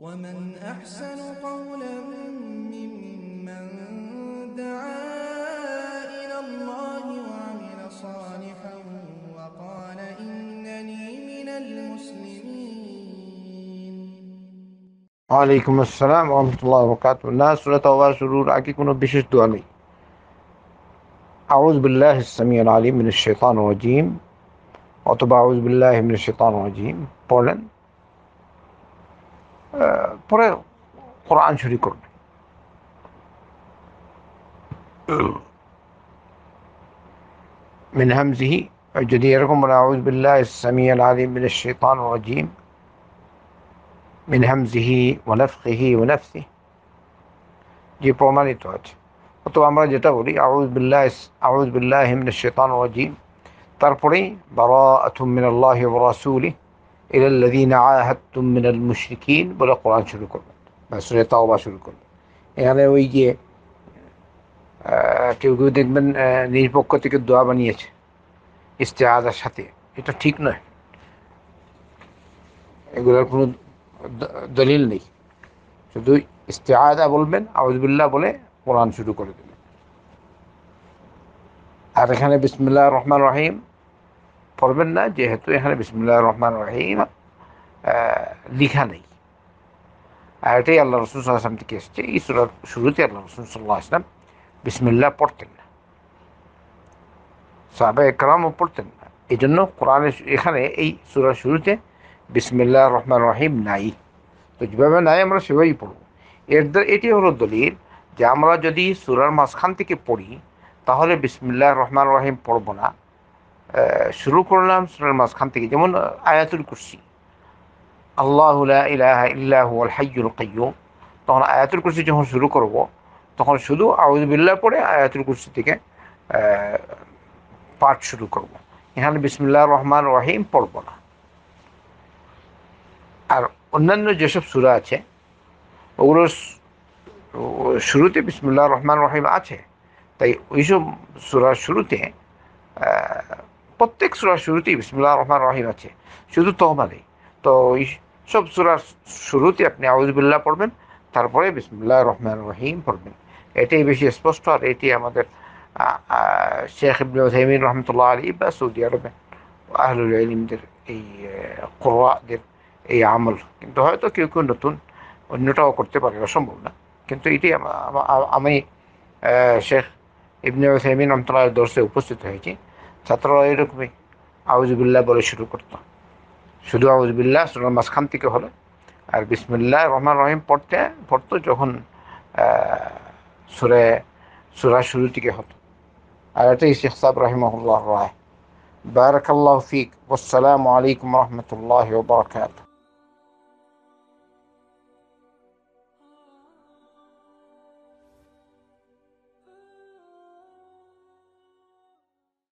ومن أحسن قولا ممن دعا إلى الله وعمل صالحا وقال إنني من المسلمين وعليكم السلام ورحمة الله وبركاته لا سورة سرور عكيكم بشش علي أعوذ بالله السميع العليم من الشيطان الرجيم অথবা بالله من الشيطان الرجيم بولن قرآن شری من همزه اجديركم ولا اعوذ بالله السميع العليم من الشيطان الرجيم من همزه ونفخه ونفثه جي پرمانی تو اچ تو امرا اعوذ بالله اعوذ بالله من الشيطان الرجيم تربري براءة من الله ورسوله ইরাল্লাদিন আহাত্তুম মিনাল মুশরিকিন বলে কোরআন শুরু করবেন বা সুরে তাওবা শুরু করবেন এখানে ওই যে কেউ কেউ দেখবেন নিরপক্ষ থেকে দোয়া বানিয়েছে ইস্তেহাদার সাথে এটা ঠিক নয় এগুলোর কোনো দলিল নেই শুধু ইস্তেহাদা বলবেন আউজবিল্লা বলে কোরআন শুরু করে দেবেন আর এখানে বিসমুল্লাহ রহমান রহিম পড়বেন না যেহেতু এখানে বিসমুল্লাহ রহমান রহিম লিখা নেই আর এটাই আল্লাহ রসুল সাল্লাহ আসলাম থেকে এসেছে এই সুরার শুরুতে আল্লাহ রসুল সাল্লাহ আসলাম বিসমিল্লা পড়তেন না সাহাবা একরামও পড়তেন না এই জন্য কোরআনে এখানে এই সুরার শুরুতে বিসমিল্লা রহমান রহিম নাই তো যেভাবে নাই আমরা সেভাবেই পড়ব এর এটি হলো দলিল যে আমরা যদি সুরার মাঝখান থেকে পড়ি তাহলে বিসমিল্লা রহমান রহিম পড়বো না শুরু করলাম সুরার মাঝখান থেকে যেমন আয়াতুল কুরসি আল্লাহ ইলাহা ইল্লাহ হাইয়ুল কাইয়ুম তখন আয়াতুল কুরসি যখন শুরু করব তখন শুধু আউজবিল্লা পরে আয়াতুল কুরসি থেকে পাঠ শুরু করব এখানে বিসমুল্লাহ রহমান রহিম পড়ব না আর অন্যান্য যেসব সুরা আছে ওগুলো শুরুতে বিসমুল্লাহ রহমান রহিম আছে তাই ওইসব সুরার শুরুতে প্রত্যেক সুরার শুরুতেই বিসমুল্লাহ রহমান রহিম আছে শুধু তহমা নেই তো এই সব সুরার শুরুতে আপনি আউজবিল্লাহ পড়বেন তারপরে বিসমুল্লাহ রহমান রহিম পড়বেন এটাই বেশি স্পষ্ট আর এটি আমাদের শেখ ইবনে ওসাইমিন রহমতুল্লাহ আলী বা সৌদি আরবে আহলুল আলিমদের এই কোরআদের এই আমল কিন্তু হয়তো কেউ কেউ নতুন অন্যটাও করতে পারে অসম্ভব না কিন্তু এটি আমি শেখ ইবনে ওসাইমিন রহমতুল্লাহ দর্শে উপস্থিত হয়েছি ছাত্ররা এরকমই আউজবিল্লা বলে শুরু করত শুধু আউজবিল্লা সুরার মাঝখান থেকে হলো আর বিসমিল্লা রহমান রহিম পড়তে পড়তো যখন সুরে সুরা শুরু থেকে হতো আর এটাই শেখ রহিম রহিমুল্লাহ রায় বারাকাল্লাহ ফিক আসসালামু আলাইকুম রহমতুল্লাহ বারকাত